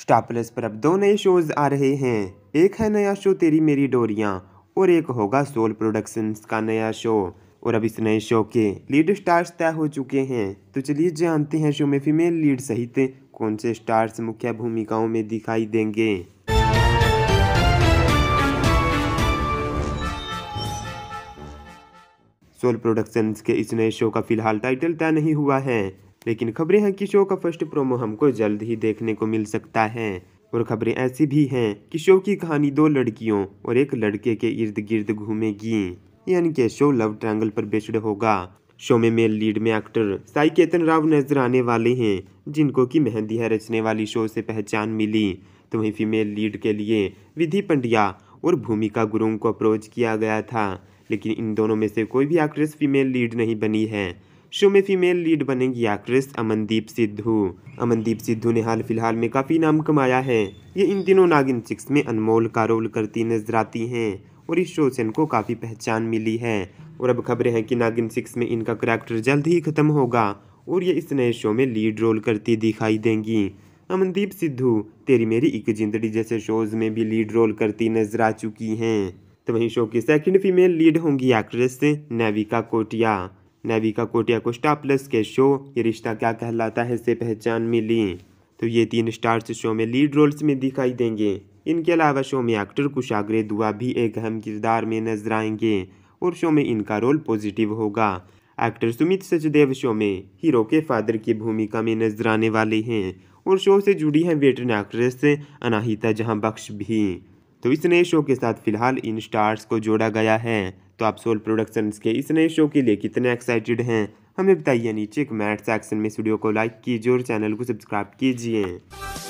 star plus पर अब दो नए शोज आ रहे हैं एक है नया शो तेरी मेरी डोरिया और एक होगा सोल प्रोडक्शंस का नया शो और अब इस नए शो के लीड स्टार्स तय हो चुके हैं तो चलिए जानते हैं शो में फीमेल लीड सहित कौन से स्टार्स मुख्य भूमिकाओं में दिखाई देंगे सोल प्रोडक्शंस के इस नए शो का फिलहाल टाइटल तय नहीं हुआ है लेकिन खबरें हैं कि शो का फर्स्ट प्रोमो हमको जल्द ही देखने को मिल सकता है और खबरें ऐसी भी हैं कि शो की कहानी दो लड़कियों और एक लड़के के इर्द गिर्द घूमेगी यानी कि शो लव ट्रैंगल पर बेस्ड होगा शो में मेल लीड में एक्टर साई केतन राव नजर आने वाले हैं जिनको की मेहंदी है रचने वाली शो से पहचान मिली तो वहीं फीमेल लीड के लिए विधि पंड्या और भूमिका गुरुंग को अप्रोच किया गया था लेकिन इन दोनों में से कोई भी एक्ट्रेस फीमेल लीड नहीं बनी है शो में फीमेल लीड बनेंगी एक्ट्रेस अमनदीप सिद्धू अमनदीप सिद्धू ने हाल फिलहाल में काफ़ी नाम कमाया है ये इन दिनों नागिन सिक्स में अनमोल का रोल करती नजर आती हैं और इस शो से इनको काफ़ी पहचान मिली है और अब खबरें हैं कि नागिन सिक्स में इनका करैक्टर जल्द ही खत्म होगा और ये इस नए शो में लीड रोल करती दिखाई देंगी अमनदीप सिद्धू तेरी मेरी एक जिंदड़ी जैसे शोज में भी लीड रोल करती नजर आ चुकी हैं तो वहीं शो की सेकंड फीमेल लीड होंगी एक्ट्रेस नेविका कोटिया नेविका कोटिया को स्टार प्लस के शो ये रिश्ता क्या कहलाता है से पहचान मिली तो ये तीन स्टार्स शो में लीड रोल्स में दिखाई देंगे इनके अलावा शो में एक्टर कुशाग्रे दुआ भी एक अहम किरदार में नजर आएंगे और शो में इनका रोल पॉजिटिव होगा एक्टर सुमित सचदेव शो में हीरो के फादर की भूमिका में नजर आने वाले हैं और शो से जुड़ी हैं वेटरन एक्ट्रेस अनाहिता जहां बख्श भी तो इस नए शो के साथ फिलहाल इन स्टार्स को जोड़ा गया है तो आप सोल प्रोडक्शंस के इस नए शो के लिए कितने एक्साइटेड हैं हमें बताइए नीचे कमेंट सेक्शन में वीडियो को लाइक कीजिए और चैनल को सब्सक्राइब कीजिए